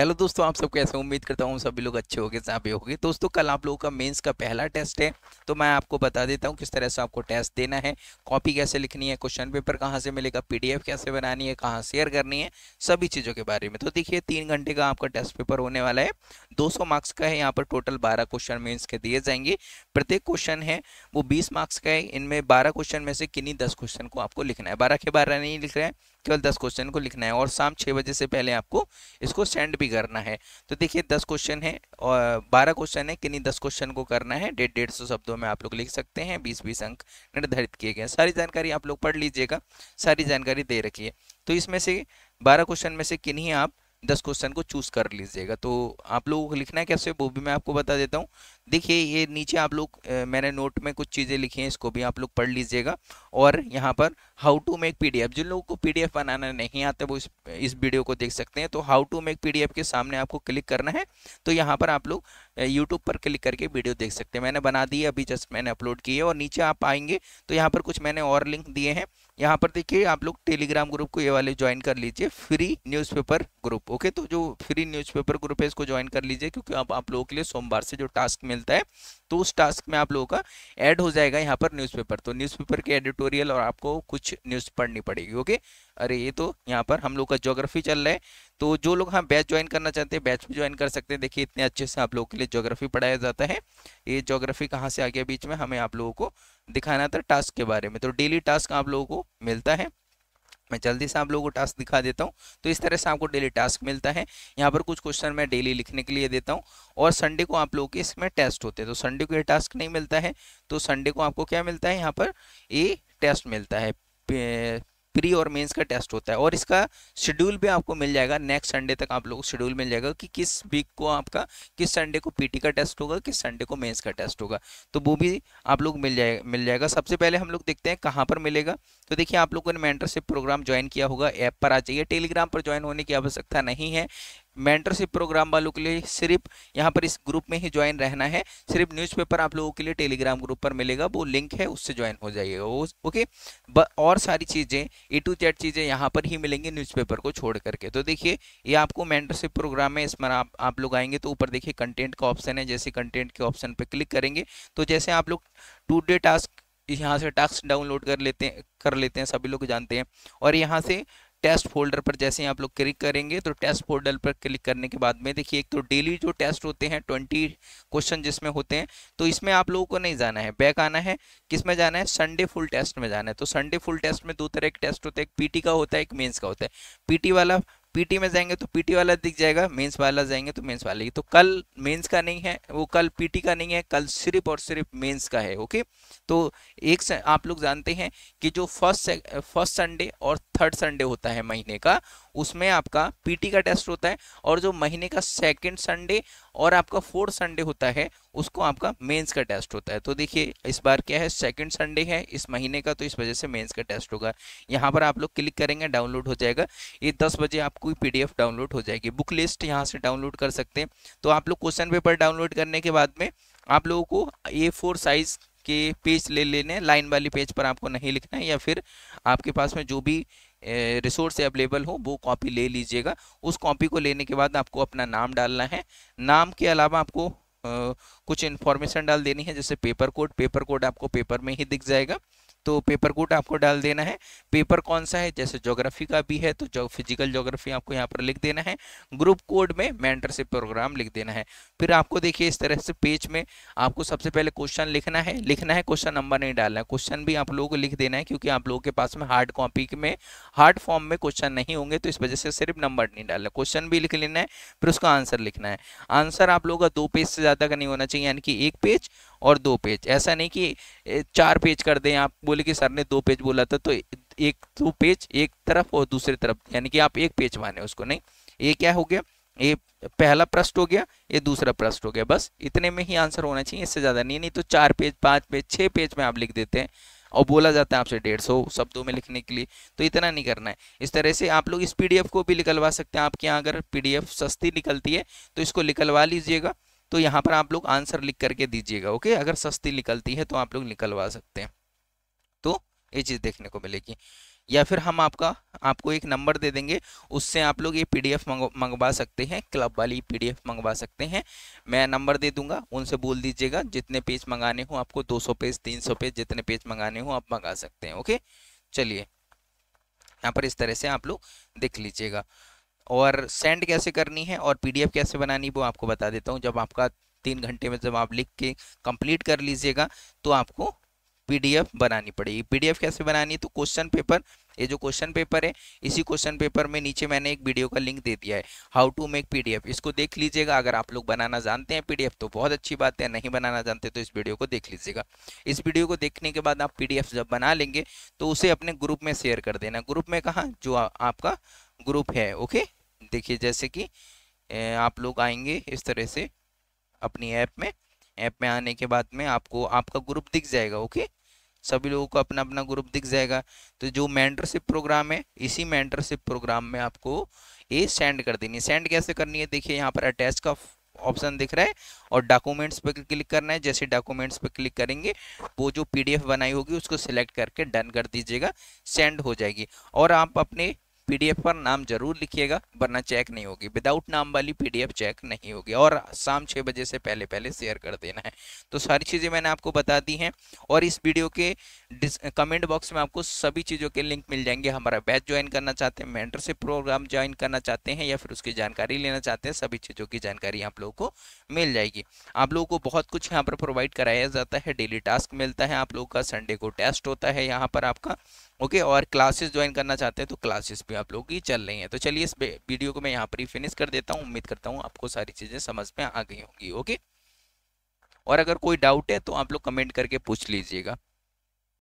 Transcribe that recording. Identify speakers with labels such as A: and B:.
A: hello दोस्तों आप सब कैसे उम्मीद करता हूँ सभी लोग अच्छे हो गए जहाँ भी गए दोस्तों कल आप लोगों का मेंस का पहला टेस्ट है तो मैं आपको बता देता हूँ किस तरह से आपको टेस्ट देना है कॉपी कैसे लिखनी है क्वेश्चन पेपर कहाँ से मिलेगा पीडीएफ कैसे बनानी है कहाँ शेयर करनी है सभी चीज़ों के बारे में तो देखिए तीन घंटे का आपका टेस्ट पेपर होने वाला है दो मार्क्स का है यहाँ पर टोटल बारह क्वेश्चन मेन्स के दिए जाएंगे प्रत्येक क्वेश्चन है वो बीस मार्क्स का है इनमें बारह क्वेश्चन में से किन्हीं दस क्वेश्चन को आपको लिखना है बारह के बारह नहीं लिख रहे हैं केवल दस क्वेश्चन को लिखना है और शाम छः बजे से पहले आपको इसको सेंड भी करना है तो देखिए दस क्वेश्चन है और बारह क्वेश्चन है किन्हीं दस क्वेश्चन को करना है डेढ़ डेढ़ सौ शब्दों में आप लोग लिख सकते हैं बीस बीस अंक निर्धारित किए गए सारी जानकारी आप लोग पढ़ लीजिएगा सारी जानकारी दे रखिए तो इसमें से बारह क्वेश्चन में से किन्हीं आप दस क्वेश्चन को चूज कर लीजिएगा तो आप लोगों को लिखना है कैसे वो भी मैं आपको बता देता हूँ देखिए ये नीचे आप लोग मैंने नोट में कुछ चीज़ें लिखी हैं इसको भी आप लोग पढ़ लीजिएगा और यहाँ पर हाउ टू मेक पीडीएफ जिन लोगों को पीडीएफ बनाना नहीं आता वो इस इस वीडियो को देख सकते हैं तो हाउ टू मेक पीडीएफ के सामने आपको क्लिक करना है तो यहाँ पर आप लोग यूट्यूब पर क्लिक करके वीडियो देख सकते हैं मैंने बना दी है अभी जस्ट मैंने अपलोड की है और नीचे आप आएंगे तो यहाँ पर कुछ मैंने और लिंक दिए हैं यहाँ पर देखिए आप लोग टेलीग्राम ग्रुप को ये वाले ज्वाइन कर लीजिए फ्री न्यूज़पेपर ग्रुप ओके तो जो फ्री न्यूज़पेपर ग्रुप है इसको ज्वाइन कर लीजिए क्योंकि आप, आप लोगों के लिए सोमवार से जो टास्क मिलता है तो उस टास्क में आप लोगों का ऐड हो जाएगा यहाँ पर न्यूज़पेपर तो न्यूज़पेपर के एडिटोरियल और आपको कुछ न्यूज़ पढ़नी पड़ेगी ओके अरे ये तो यहाँ पर हम लोग का जोग्राफी चल रहा है तो जो लोग हाँ बैच ज्वाइन करना चाहते हैं बैच भी ज्वाइन कर सकते हैं देखिए इतने अच्छे से आप लोगों के लिए जोग्राफी पढ़ाया जाता है ये जोग्राफी कहाँ से आ गया बीच में हमें आप लोगों को दिखाना था टास्क के बारे में तो डेली टास्क आप लोगों को मिलता है मैं जल्दी से आप लोगों को टास्क दिखा देता हूँ तो इस तरह से आपको डेली टास्क मिलता है यहाँ पर कुछ क्वेश्चन मैं डेली लिखने के लिए देता हूँ और संडे को आप लोगों के इसमें टेस्ट होते हैं तो संडे को ये टास्क नहीं मिलता है तो संडे को आपको क्या मिलता है यहाँ पर ये टेस्ट मिलता है प्री और मेंस का टेस्ट होता है और इसका शेड्यूल भी आपको मिल जाएगा नेक्स्ट संडे तक आप लोग शेड्यूल मिल जाएगा कि किस वीक को आपका किस संडे को पीटी का टेस्ट होगा किस संडे को मेंस का टेस्ट होगा तो वो भी आप लोग मिल जाएगा मिल जाएगा सबसे पहले हम लोग देखते हैं कहाँ पर मिलेगा तो देखिए आप लोगों ने मेंटरशिप प्रोग्राम ज्वाइन किया होगा ऐप पर आ जाइए टेलीग्राम पर ज्वाइन होने की आवश्यकता नहीं है मेंटरशिप प्रोग्राम वालों के लिए सिर्फ यहाँ पर इस ग्रुप में ही ज्वाइन रहना है सिर्फ न्यूज़पेपर आप लोगों के लिए टेलीग्राम ग्रुप पर मिलेगा वो लिंक है उससे ज्वाइन हो जाइएगा वो ओके और सारी चीज़ें ए टू जेड चीज़ें यहाँ पर ही मिलेंगी न्यूज़पेपर को छोड़ करके तो देखिए ये आपको मेंटरशिप प्रोग्राम में इसमें आप, आप लोग आएंगे तो ऊपर देखिए कंटेंट का ऑप्शन है जैसे कंटेंट के ऑप्शन पर क्लिक करेंगे तो जैसे आप लोग टू डे टास्क यहाँ से टास्क डाउनलोड कर लेते हैं कर लेते हैं सभी लोग जानते हैं और यहाँ से टेस्ट फोल्डर पर जैसे आप लोग क्लिक करेंगे तो टेस्ट फोल्डर पर क्लिक करने के बाद में देखिए एक तो डेली जो टेस्ट होते हैं ट्वेंटी क्वेश्चन जिसमें होते हैं तो इसमें आप लोगों को नहीं जाना है बैक आना है किस में जाना है संडे फुल टेस्ट में जाना है तो संडे फुल टेस्ट में दो तरह के टेस्ट होते हैं एक पीटी का होता है एक मेन्स का होता है पीटी वाला पीटी में जाएंगे तो पीटी वाला दिख जाएगा मेंस वाला जाएंगे तो मेंस वाले तो कल मेंस का नहीं है वो कल पीटी का नहीं है कल सिर्फ और सिर्फ मेंस का है ओके तो एक आप लोग जानते हैं कि जो फर्स्ट फर्स्ट संडे और थर्ड संडे होता है महीने का उसमें आपका पीटी का टेस्ट होता है और जो महीने का सेकंड संडे और आपका फोर्थ संडे होता है उसको आपका मेंस का टेस्ट होता है तो देखिए इस बार क्या है सेकंड संडे है इस महीने का तो इस वजह से मेंस का टेस्ट होगा यहाँ पर आप लोग क्लिक करेंगे डाउनलोड हो जाएगा ये दस बजे आपको पीडीएफ डाउनलोड हो जाएगी बुक लिस्ट यहाँ से डाउनलोड कर सकते हैं तो आप लोग क्वेश्चन पेपर डाउनलोड करने के बाद में आप लोगों को ए फोर साइज के पेज ले लेने लाइन वाली पेज पर आपको नहीं लिखना है या फिर आपके पास में जो भी रिसोर्स अवेलेबल हो वो कॉपी ले लीजिएगा उस कॉपी को लेने के बाद आपको अपना नाम डालना है नाम के अलावा आपको आ, कुछ इन्फॉर्मेशन डाल देनी है जैसे पेपर कोड पेपर कोड आपको पेपर में ही दिख जाएगा तो पेपर कोड आपको डाल देना है पेपर कौन सा है जैसे ज्योग्राफी का भी है तो जो फिजिकल ज्योग्राफी आपको यहाँ पर लिख देना है ग्रुप कोड में मेंटरशिप प्रोग्राम लिख देना है फिर आपको देखिए इस तरह से पेज में आपको सबसे पहले क्वेश्चन लिखना है लिखना है क्वेश्चन नंबर नहीं डालना है क्वेश्चन भी आप लोगों को लिख देना है क्योंकि आप लोगों के पास में हार्ड कॉपी में हार्ड फॉर्म में क्वेश्चन नहीं होंगे तो इस वजह से सिर्फ नंबर नहीं डालना क्वेश्चन भी लिख लेना है फिर उसका आंसर लिखना है आंसर आप लोगों का दो पेज से ज़्यादा का नहीं होना चाहिए यानी कि एक पेज और दो पेज ऐसा नहीं कि चार पेज कर दें आप बोले कि सर ने दो पेज बोला था तो एक दो पेज एक तरफ और दूसरी तरफ यानी कि आप एक पेज माने उसको नहीं ये क्या हो गया ये पहला प्रश्न हो गया ये दूसरा प्रश्न हो गया बस इतने में ही आंसर होना चाहिए इससे ज़्यादा नहीं नहीं तो चार पेज पाँच पेज छः पेज में आप लिख देते हैं और बोला जाता है आपसे डेढ़ सौ शब्दों में लिखने के लिए तो इतना नहीं करना है इस तरह से आप लोग इस पीडीएफ को भी निकलवा सकते हैं आपके यहाँ अगर पीडीएफ सस्ती निकलती है तो इसको निकलवा लीजिएगा तो यहाँ पर आप लोग आंसर लिख करके दीजिएगा ओके अगर सस्ती निकलती है तो आप लोग निकलवा सकते हैं तो ये चीज़ देखने को मिलेगी या फिर हम आपका आपको एक नंबर दे देंगे उससे आप लोग ये पीडीएफ मंगवा सकते हैं क्लब वाली पीडीएफ मंगवा सकते हैं मैं नंबर दे दूंगा उनसे बोल दीजिएगा जितने पेज मंगाने हो आपको 200 पेज 300 पेज जितने पेज मंगाने हो आप मंगा सकते हैं ओके चलिए यहाँ पर इस तरह से आप लोग देख लीजिएगा और सेंड कैसे करनी है और पीडीएफ कैसे बनानी वो आपको बता देता हूँ जब आपका तीन घंटे में जब आप लिख के कंप्लीट कर लीजिएगा तो आपको पीडीएफ बनानी पड़ेगी पीडीएफ कैसे बनानी है तो क्वेश्चन पेपर ये जो क्वेश्चन पेपर है इसी क्वेश्चन पेपर में नीचे मैंने एक वीडियो का लिंक दे दिया है हाउ टू मेक पीडीएफ इसको देख लीजिएगा अगर आप लोग बनाना जानते हैं पीडीएफ तो बहुत अच्छी बात है नहीं बनाना जानते तो इस वीडियो को देख लीजिएगा इस वीडियो को देखने के बाद आप पीडीएफ जब बना लेंगे तो उसे अपने ग्रुप में शेयर कर देना ग्रुप में कहाँ जो आपका ग्रुप है ओके देखिए जैसे कि आप लोग आएंगे इस तरह से अपनी ऐप में ऐप में आने के बाद में आपको आपका ग्रुप दिख जाएगा ओके सभी लोगों को अपना अपना ग्रुप दिख जाएगा तो जो मेंटरशिप प्रोग्राम है इसी मेंटरशिप प्रोग्राम में आपको ये सेंड कर देनी है सेंड कैसे करनी है देखिए यहाँ पर अटैच का ऑप्शन दिख रहा है और डॉक्यूमेंट्स पर क्लिक करना है जैसे डॉक्यूमेंट्स पर क्लिक करेंगे वो जो पीडीएफ बनाई होगी उसको सिलेक्ट करके डन कर दीजिएगा सेंड हो जाएगी और आप अपने पीडीएफ पर नाम जरूर लिखिएगा वरना चेक नहीं होगी विदाउट नाम वाली पीडीएफ चेक नहीं होगी और शाम छः बजे से पहले पहले शेयर कर देना है तो सारी चीज़ें मैंने आपको बता दी हैं और इस वीडियो के कमेंट बॉक्स में आपको सभी चीज़ों के लिंक मिल जाएंगे हमारा बैच ज्वाइन करना चाहते हैं मेंटरशिप प्रोग्राम ज्वाइन करना चाहते हैं या फिर उसकी जानकारी लेना चाहते हैं सभी चीज़ों की जानकारी आप लोगों को मिल जाएगी आप लोगों को बहुत कुछ यहाँ पर प्रोवाइड कराया जाता है डेली टास्क मिलता है आप लोगों का संडे को टेस्ट होता है यहाँ पर आपका ओके okay, और क्लासेस ज्वाइन करना चाहते हैं तो क्लासेस भी आप लोगों की चल रही हैं तो चलिए इस वीडियो को मैं यहाँ पर ही फिनिश कर देता हूँ उम्मीद करता हूँ आपको सारी चीज़ें समझ में आ गई होंगी ओके और अगर कोई डाउट है तो आप लोग कमेंट करके पूछ लीजिएगा